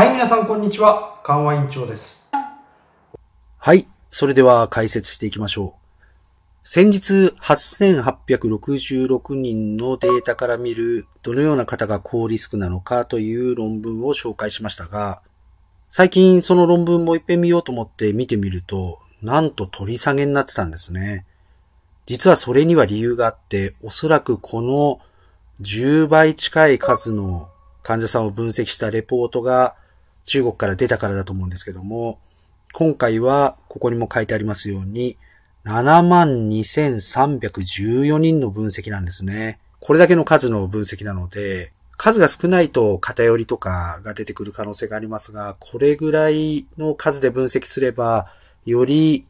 はい、皆さんこんにちは。緩和委員長です。はい、それでは解説していきましょう。先日8866人のデータから見るどのような方が高リスクなのかという論文を紹介しましたが、最近その論文も一回見ようと思って見てみると、なんと取り下げになってたんですね。実はそれには理由があって、おそらくこの10倍近い数の患者さんを分析したレポートが中国から出たからだと思うんですけども、今回は、ここにも書いてありますように、72,314人の分析なんですね。これだけの数の分析なので、数が少ないと偏りとかが出てくる可能性がありますが、これぐらいの数で分析すれば、より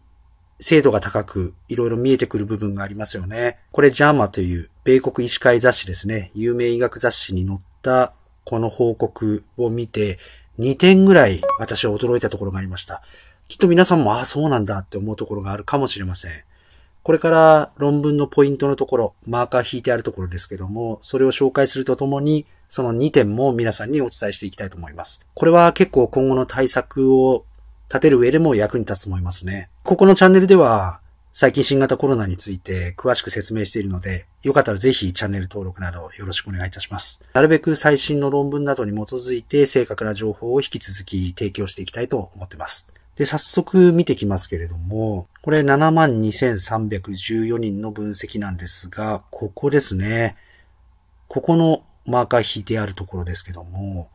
精度が高く、いろいろ見えてくる部分がありますよね。これ、ジャーマという米国医師会雑誌ですね。有名医学雑誌に載ったこの報告を見て、2点ぐらい私は驚いたところがありました。きっと皆さんも、ああ、そうなんだって思うところがあるかもしれません。これから論文のポイントのところ、マーカー引いてあるところですけども、それを紹介するとともに、その2点も皆さんにお伝えしていきたいと思います。これは結構今後の対策を立てる上でも役に立つと思いますね。ここのチャンネルでは、最近新型コロナについて詳しく説明しているので、よかったらぜひチャンネル登録などよろしくお願いいたします。なるべく最新の論文などに基づいて正確な情報を引き続き提供していきたいと思ってます。で、早速見てきますけれども、これ72,314人の分析なんですが、ここですね。ここのマーカー引いてあるところですけども、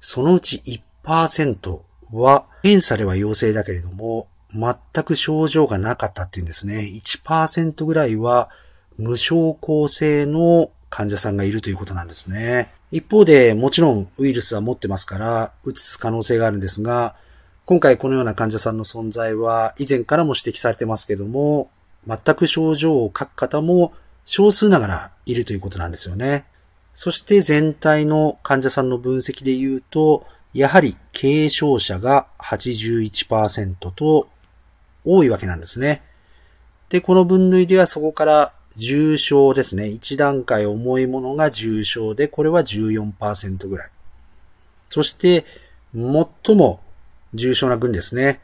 そのうち1%は、検査では陽性だけれども、全く症状がなかったっていうんですね。1%ぐらいは無症候性の患者さんがいるということなんですね。一方で、もちろんウイルスは持ってますから、うつす可能性があるんですが、今回このような患者さんの存在は以前からも指摘されてますけども、全く症状を書く方も少数ながらいるということなんですよね。そして全体の患者さんの分析で言うと、やはり軽症者が81%と多いわけなんですね。で、この分類ではそこから重症ですね。1段階重いものが重症で、これは14%ぐらい。そして、最も重症な群ですね。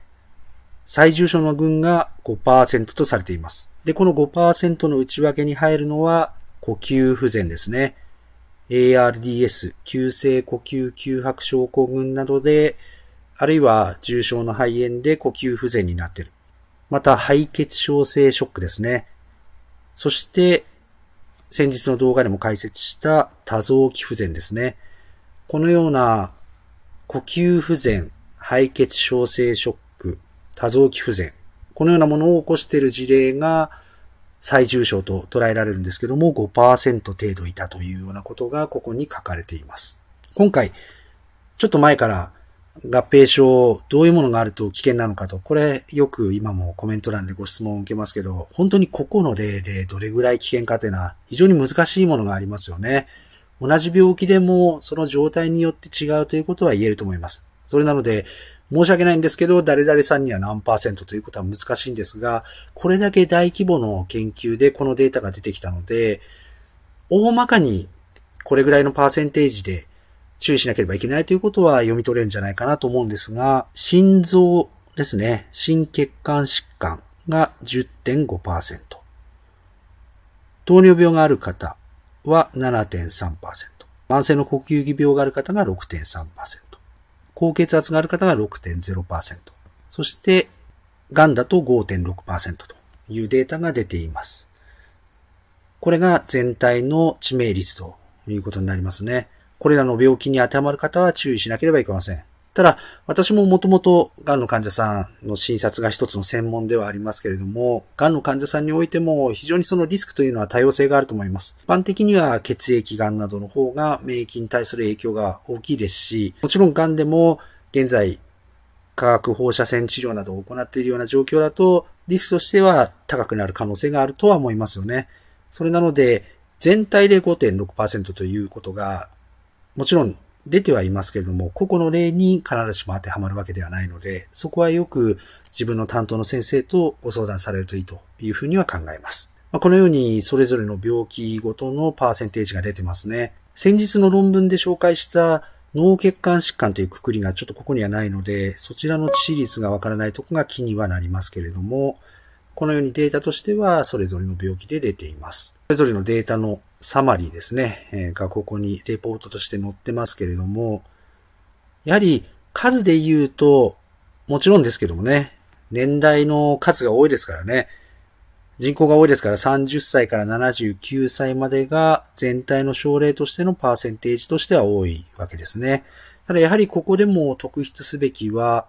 最重症の群が5%とされています。で、この5%の内訳に入るのは、呼吸不全ですね。ARDS、急性呼吸吸迫症候群などで、あるいは重症の肺炎で呼吸不全になっている。また敗血症性ショックですね。そして、先日の動画でも解説した多臓器不全ですね。このような呼吸不全、敗血症性ショック、多臓器不全、このようなものを起こしている事例が最重症と捉えられるんですけども5%程度いたというようなことがここに書かれています。今回、ちょっと前から合併症、どういうものがあると危険なのかと、これよく今もコメント欄でご質問を受けますけど、本当に個々の例でどれぐらい危険かというのは非常に難しいものがありますよね。同じ病気でもその状態によって違うということは言えると思います。それなので、申し訳ないんですけど、誰々さんには何パーセントということは難しいんですが、これだけ大規模の研究でこのデータが出てきたので、大まかにこれぐらいのパーセンテージで注意しなければいけないということは読み取れるんじゃないかなと思うんですが、心臓ですね、心血管疾患が10.5%。糖尿病がある方は7.3%。慢性の呼吸器病がある方が6.3%。高血圧がある方が6.0%。そして、癌だと5.6%というデータが出ています。これが全体の致命率ということになりますね。これらの病気に当てはまる方は注意しなければいけません。ただ、私ももともと癌の患者さんの診察が一つの専門ではありますけれども、んの患者さんにおいても非常にそのリスクというのは多様性があると思います。一般的には血液癌などの方が免疫に対する影響が大きいですし、もちろん癌でも現在化学放射線治療などを行っているような状況だと、リスクとしては高くなる可能性があるとは思いますよね。それなので、全体で5.6%ということがもちろん出てはいますけれども、個々の例に必ずしも当てはまるわけではないので、そこはよく自分の担当の先生とご相談されるといいというふうには考えます。まあ、このようにそれぞれの病気ごとのパーセンテージが出てますね。先日の論文で紹介した脳血管疾患というくくりがちょっとここにはないので、そちらの致死率がわからないとこが気にはなりますけれども、このようにデータとしてはそれぞれの病気で出ています。それぞれのデータのサマリーですね、えー、がここにレポートとして載ってますけれども、やはり数で言うと、もちろんですけどもね、年代の数が多いですからね、人口が多いですから30歳から79歳までが全体の症例としてのパーセンテージとしては多いわけですね。ただやはりここでも特筆すべきは、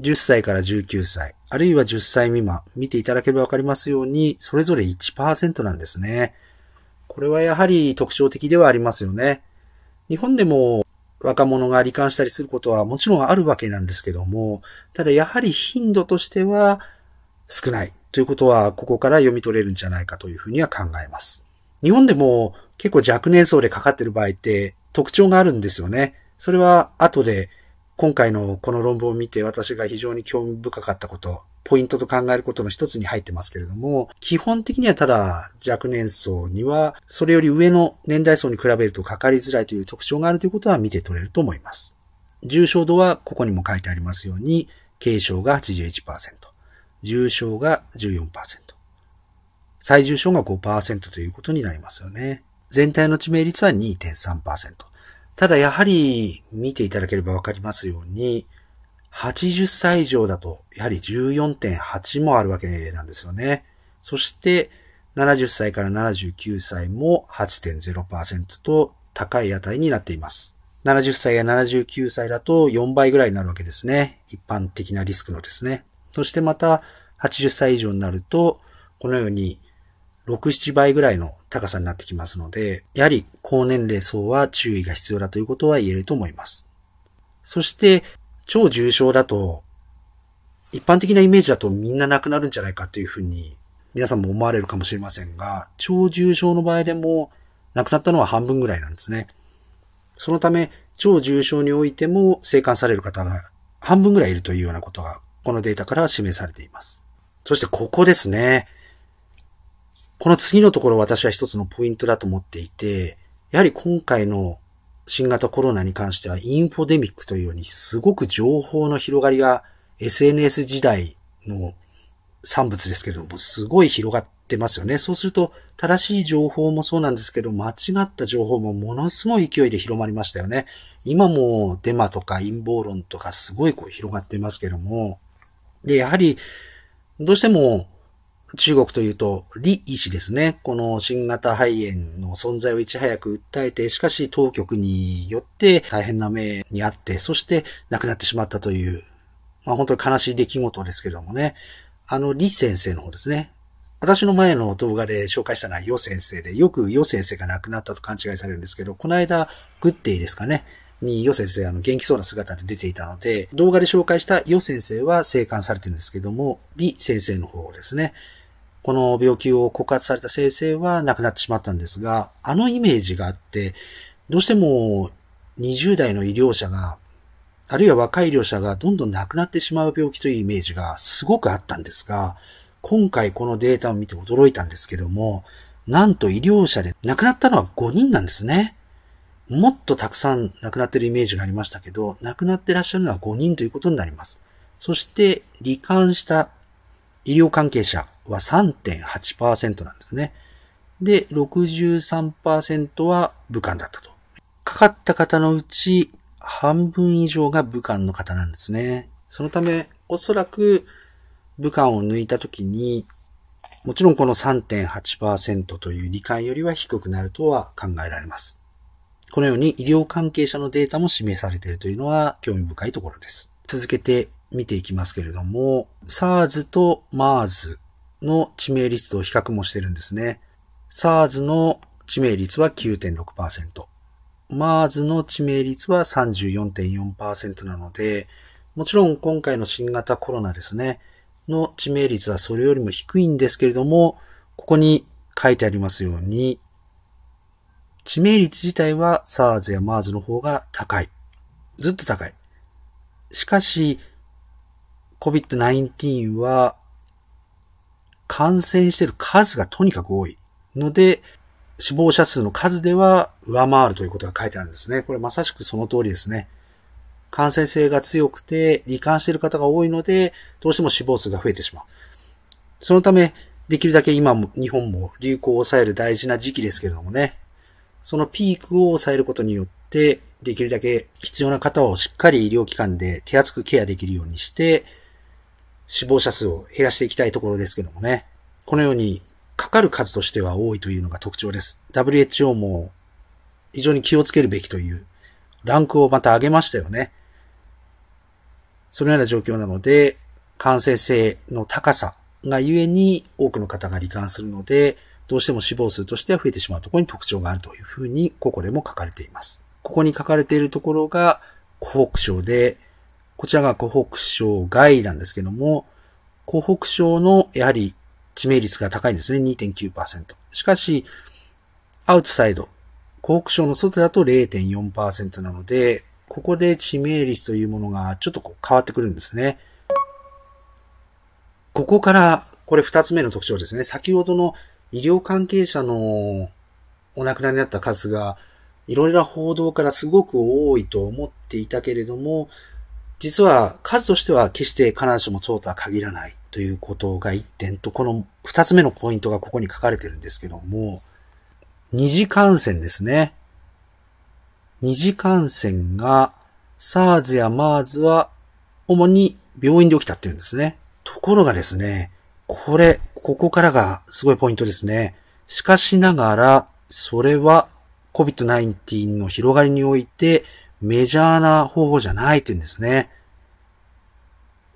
10歳から19歳、あるいは10歳未満、見ていただければわかりますように、それぞれ1%なんですね。これはやはり特徴的ではありますよね。日本でも若者が罹患したりすることはもちろんあるわけなんですけども、ただやはり頻度としては少ないということは、ここから読み取れるんじゃないかというふうには考えます。日本でも結構若年層でかかってる場合って特徴があるんですよね。それは後で今回のこの論文を見て私が非常に興味深かったこと、ポイントと考えることの一つに入ってますけれども、基本的にはただ若年層には、それより上の年代層に比べるとかかりづらいという特徴があるということは見て取れると思います。重症度はここにも書いてありますように、軽症が81%、重症が14%、最重症が5%ということになりますよね。全体の致命率は2.3%。ただやはり見ていただければわかりますように、80歳以上だと、やはり14.8もあるわけなんですよね。そして、70歳から79歳も8.0%と高い値になっています。70歳や79歳だと4倍ぐらいになるわけですね。一般的なリスクのですね。そしてまた80歳以上になると、このように6、7倍ぐらいの高さになってきますので、やはり高年齢層は注意が必要だということは言えると思います。そして、超重症だと、一般的なイメージだとみんな亡くなるんじゃないかというふうに皆さんも思われるかもしれませんが、超重症の場合でも亡くなったのは半分ぐらいなんですね。そのため、超重症においても生還される方が半分ぐらいいるというようなことが、このデータから示されています。そしてここですね。この次のところ私は一つのポイントだと思っていて、やはり今回の新型コロナに関してはインフォデミックというようにすごく情報の広がりが SNS 時代の産物ですけれども、すごい広がってますよね。そうすると、正しい情報もそうなんですけど、間違った情報もものすごい勢いで広まりましたよね。今もデマとか陰謀論とかすごいこう広がってますけども、で、やはり、どうしても中国というと、李医師ですね。この新型肺炎の存在をいち早く訴えて、しかし当局によって大変な目にあって、そして亡くなってしまったという、まあ本当に悲しい出来事ですけどもね。あの李先生の方ですね。私の前の動画で紹介したのは余先生で、よく余先生が亡くなったと勘違いされるんですけど、この間、グッデイですかね。にヨ先生あの元気そうな姿で出ていたので、動画で紹介したヨ先生は生還されてるんですけども、李先生の方ですね。この病気を告発された先生は亡くなってしまったんですが、あのイメージがあって、どうしても20代の医療者が、あるいは若い医療者がどんどん亡くなってしまう病気というイメージがすごくあったんですが、今回このデータを見て驚いたんですけども、なんと医療者で亡くなったのは5人なんですね。もっとたくさん亡くなってるイメージがありましたけど、亡くなってらっしゃるのは5人ということになります。そして、罹患した医療関係者は3.8%なんですね。で、63%は武漢だったと。かかった方のうち半分以上が武漢の方なんですね。そのため、おそらく武漢を抜いたときに、もちろんこの3.8%という理解よりは低くなるとは考えられます。このように医療関係者のデータも示されているというのは興味深いところです。続けて見ていきますけれども、SARS と m a r s の致命率と比較もしてるんですね。SARS の致命率は9.6%。m a r s の致命率は34.4%なので、もちろん今回の新型コロナですね、の致命率はそれよりも低いんですけれども、ここに書いてありますように、致命率自体は SARS や m a r s の方が高い。ずっと高い。しかし、COVID-19 は感染している数がとにかく多いので、死亡者数の数では上回るということが書いてあるんですね。これまさしくその通りですね。感染性が強くて、罹患している方が多いので、どうしても死亡数が増えてしまう。そのため、できるだけ今も、日本も流行を抑える大事な時期ですけれどもね。そのピークを抑えることによって、できるだけ必要な方をしっかり医療機関で手厚くケアできるようにして、死亡者数を減らしていきたいところですけどもね。このようにかかる数としては多いというのが特徴です。WHO も非常に気をつけるべきというランクをまた上げましたよね。そのような状況なので、感染性の高さがゆえに多くの方が罹患するので、どうしても死亡数としては増えてしまうところに特徴があるというふうに、ここでも書かれています。ここに書かれているところが、湖北省でこちらが湖北省外なんですけども、湖北省のやはり致命率が高いんですね。2.9%。しかし、アウトサイド、湖北省の外だと0.4%なので、ここで致命率というものがちょっとこう変わってくるんですね。ここから、これ2つ目の特徴ですね。先ほどの医療関係者のお亡くなりになった数が、いろいろな報道からすごく多いと思っていたけれども、実は数としては決して必ずしもそうとは限らないということが一点と、この二つ目のポイントがここに書かれてるんですけども、二次感染ですね。二次感染が SARS や MERS は主に病院で起きたっていうんですね。ところがですね、これ、ここからがすごいポイントですね。しかしながら、それは COVID-19 の広がりにおいてメジャーな方法じゃないって言うんですね。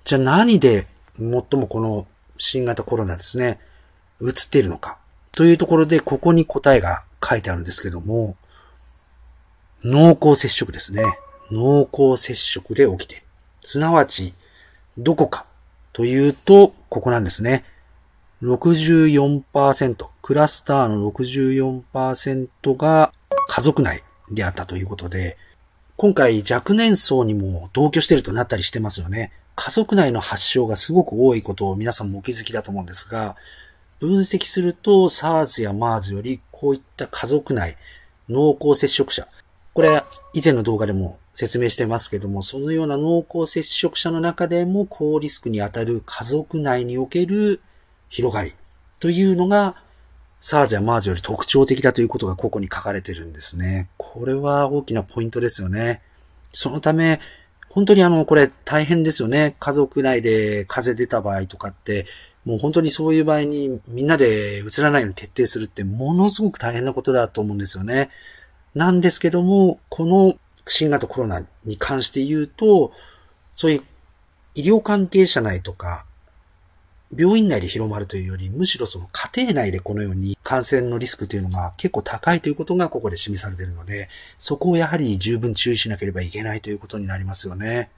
じゃあ何で最もこの新型コロナですね、映っているのかというところで、ここに答えが書いてあるんですけども、濃厚接触ですね。濃厚接触で起きてすなわち、どこかというと、ここなんですね。64%、クラスターの64%が家族内であったということで、今回若年層にも同居してるとなったりしてますよね。家族内の発症がすごく多いことを皆さんもお気づきだと思うんですが、分析すると SARS や MARS よりこういった家族内、濃厚接触者、これ以前の動画でも説明してますけども、そのような濃厚接触者の中でも高リスクにあたる家族内における広がりというのがサージャ・マージより特徴的だということがここに書かれてるんですね。これは大きなポイントですよね。そのため、本当にあの、これ大変ですよね。家族内で風邪出た場合とかって、もう本当にそういう場合にみんなで映らないように徹底するってものすごく大変なことだと思うんですよね。なんですけども、この新型コロナに関して言うと、そういう医療関係者内とか、病院内で広まるというより、むしろその家庭内でこのように感染のリスクというのが結構高いということがここで示されているので、そこをやはり十分注意しなければいけないということになりますよね。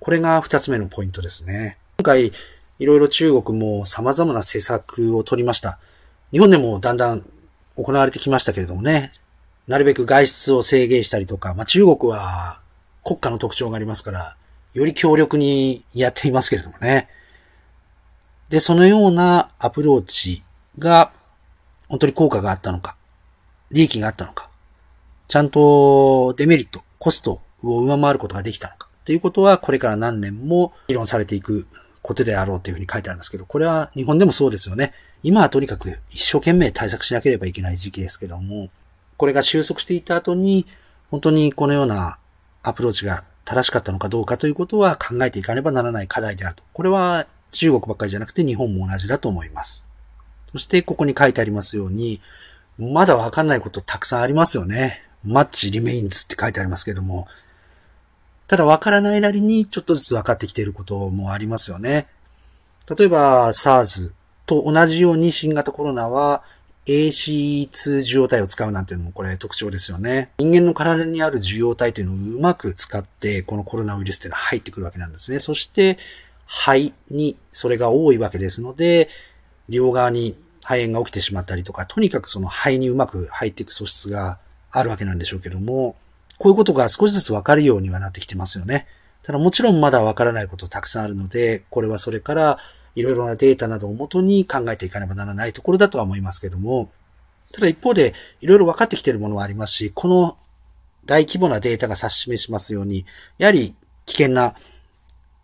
これが二つ目のポイントですね。今回、いろいろ中国も様々な政策を取りました。日本でもだんだん行われてきましたけれどもね、なるべく外出を制限したりとか、まあ、中国は国家の特徴がありますから、より強力にやっていますけれどもね。で、そのようなアプローチが本当に効果があったのか、利益があったのか、ちゃんとデメリット、コストを上回ることができたのか、ということはこれから何年も議論されていくことであろうというふうに書いてありますけど、これは日本でもそうですよね。今はとにかく一生懸命対策しなければいけない時期ですけども、これが収束していた後に、本当にこのようなアプローチが正しかったのかどうかということは考えていかねばならない課題であると。これは中国ばっかりじゃなくて日本も同じだと思います。そしてここに書いてありますように、まだわかんないことたくさんありますよね。マッチリメインズって書いてありますけども。ただわからないなりにちょっとずつ分かってきていることもありますよね。例えば SARS と同じように新型コロナは ACE2 受容体を使うなんていうのもこれ特徴ですよね。人間の体にある受容体というのをうまく使ってこのコロナウイルスっていうのは入ってくるわけなんですね。そして肺にそれが多いわけですので、両側に肺炎が起きてしまったりとか、とにかくその肺にうまく入っていく素質があるわけなんでしょうけども、こういうことが少しずつわかるようにはなってきてますよね。ただもちろんまだわからないことたくさんあるので、これはそれからいろいろなデータなどをもとに考えていかねばならないところだとは思いますけども、ただ一方でいろいろ分かってきているものはありますし、この大規模なデータが指し示しますように、やはり危険な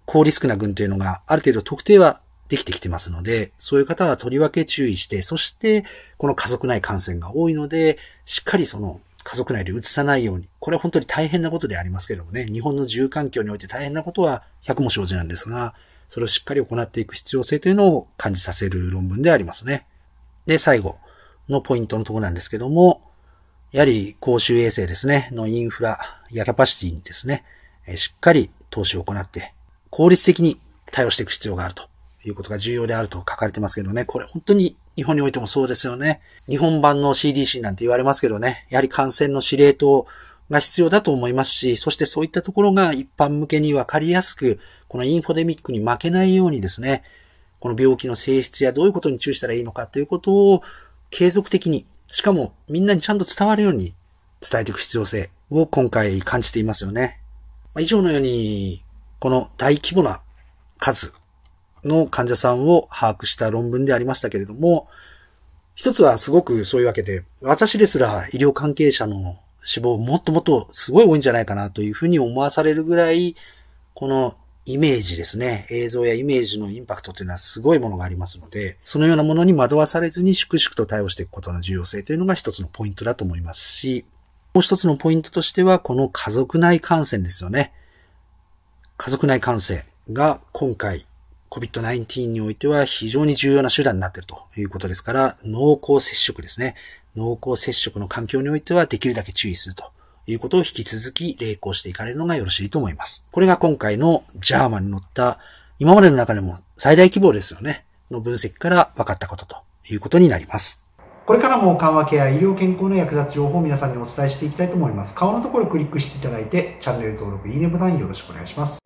高リスクな群というのがある程度特定はできてきてますので、そういう方はとりわけ注意して、そして、この家族内感染が多いので、しっかりその家族内で移さないように、これは本当に大変なことでありますけどもね、日本の自由環境において大変なことは100も生じなんですが、それをしっかり行っていく必要性というのを感じさせる論文でありますね。で、最後のポイントのところなんですけども、やはり公衆衛生ですね、のインフラやキャパシティにですね、しっかり投資を行って、効率的に対応していく必要があるということが重要であると書かれてますけどね、これ本当に日本においてもそうですよね。日本版の CDC なんて言われますけどね、やはり感染の司令塔が必要だと思いますし、そしてそういったところが一般向けにわかりやすく、このインフォデミックに負けないようにですね、この病気の性質やどういうことに注意したらいいのかということを継続的に、しかもみんなにちゃんと伝わるように伝えていく必要性を今回感じていますよね。以上のように、この大規模な数の患者さんを把握した論文でありましたけれども、一つはすごくそういうわけで、私ですら医療関係者の死亡もっともっとすごい多いんじゃないかなというふうに思わされるぐらい、このイメージですね。映像やイメージのインパクトというのはすごいものがありますので、そのようなものに惑わされずに粛々と対応していくことの重要性というのが一つのポイントだと思いますし、もう一つのポイントとしては、この家族内感染ですよね。家族内感染が今回 COVID-19 においては非常に重要な手段になっているということですから、濃厚接触ですね。濃厚接触の環境においてはできるだけ注意するということを引き続き励行していかれるのがよろしいと思います。これが今回のジャーマンに乗った今までの中でも最大規模ですよね。の分析から分かったことということになります。これからも緩和ケア、医療健康の役立つ情報を皆さんにお伝えしていきたいと思います。顔のところクリックしていただいて、チャンネル登録、いいねボタンよろしくお願いします。